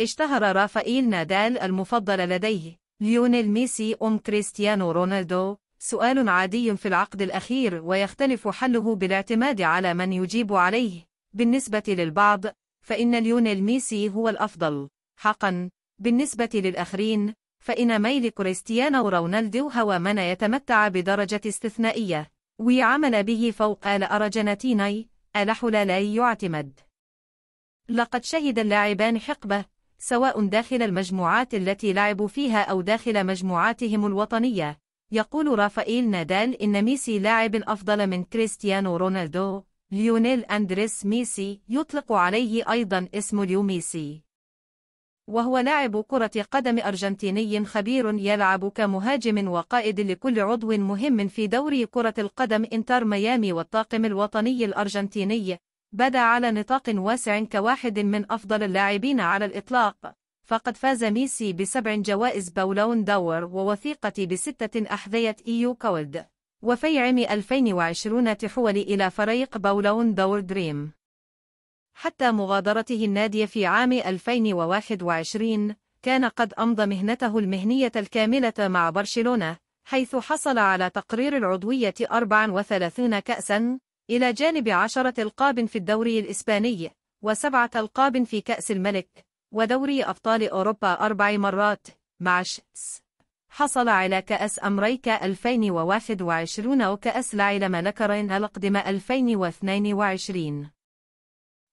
اشتهر رافائيل نادال المفضل لديه ليونيل ميسي أم كريستيانو رونالدو سؤال عادي في العقد الأخير ويختلف حله بالاعتماد على من يجيب عليه بالنسبة للبعض فإن ليونيل ميسي هو الأفضل حقا بالنسبة للآخرين فإن ميل كريستيانو رونالدو هو من يتمتع بدرجة استثنائية وعمل به فوق آل أرجنتيني لا يعتمد لقد شهد اللاعبان حقبة سواء داخل المجموعات التي لعبوا فيها أو داخل مجموعاتهم الوطنية. يقول رافائيل نادال إن ميسي لاعب أفضل من كريستيانو رونالدو. ليونيل أندريس ميسي يطلق عليه أيضا اسم ليو ميسي. وهو لاعب كرة قدم أرجنتيني خبير يلعب كمهاجم وقائد لكل عضو مهم في دوري كرة القدم إنتر ميامي والطاقم الوطني الأرجنتيني بدا على نطاق واسع كواحد من أفضل اللاعبين على الإطلاق فقد فاز ميسي بسبع جوائز باولون دور ووثيقة بستة أحذية إيو كولد وفي عام 2020 تحول إلى فريق باولون دور دريم حتى مغادرته النادي في عام 2021 كان قد أمضى مهنته المهنية الكاملة مع برشلونة حيث حصل على تقرير العضوية 34 كأساً إلى جانب عشرة ألقاب في الدوري الإسباني وسبعة ألقاب في كأس الملك ودوري أبطال أوروبا أربع مرات مع شتس حصل على كأس أمريكا 2021 وكأس العالم لكرين الأقدم 2022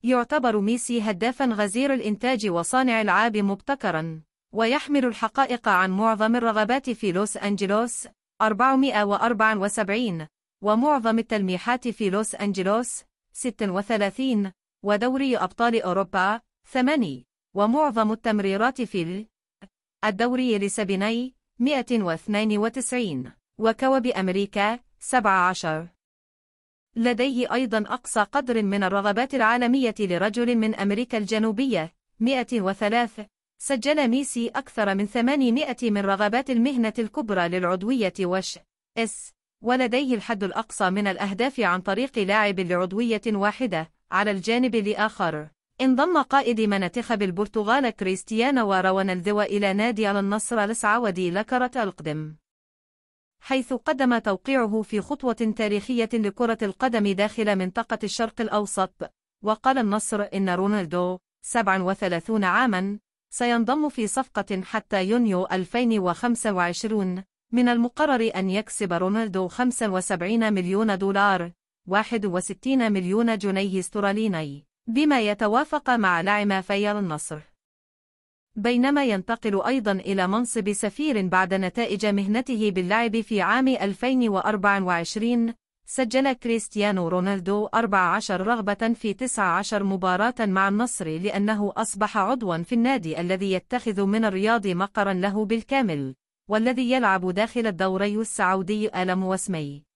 يعتبر ميسي هدافا غزير الإنتاج وصانع العاب مبتكرا ويحمل الحقائق عن معظم الرغبات في لوس أنجلوس 474 ومعظم التلميحات في لوس أنجلوس 36 ودوري أبطال أوروبا 8 ومعظم التمريرات في الدوري لسبيني 192 وكوب أمريكا 17 لديه أيضا أقصى قدر من الرغبات العالمية لرجل من أمريكا الجنوبية 103 سجل ميسي أكثر من 800 من رغبات المهنة الكبرى للعضوية وش اس ولديه الحد الأقصى من الأهداف عن طريق لاعب لعضوية واحدة على الجانب الآخر انضم قائد منتخب البرتغال كريستيانو رونالدو إلى نادي النصر السعودي لكرة القدم حيث قدم توقيعه في خطوة تاريخية لكرة القدم داخل منطقة الشرق الأوسط وقال النصر إن رونالدو 37 عاماً سينضم في صفقة حتى يونيو 2025 من المقرر أن يكسب رونالدو 75 مليون دولار 61 مليون جنيه استرليني بما يتوافق مع لعم فيال النصر بينما ينتقل أيضا إلى منصب سفير بعد نتائج مهنته باللعب في عام 2024 سجل كريستيانو رونالدو 14 رغبة في 19 مباراة مع النصر لأنه أصبح عضوا في النادي الذي يتخذ من الرياض مقرا له بالكامل والذي يلعب داخل الدوري السعودي ألم وسمي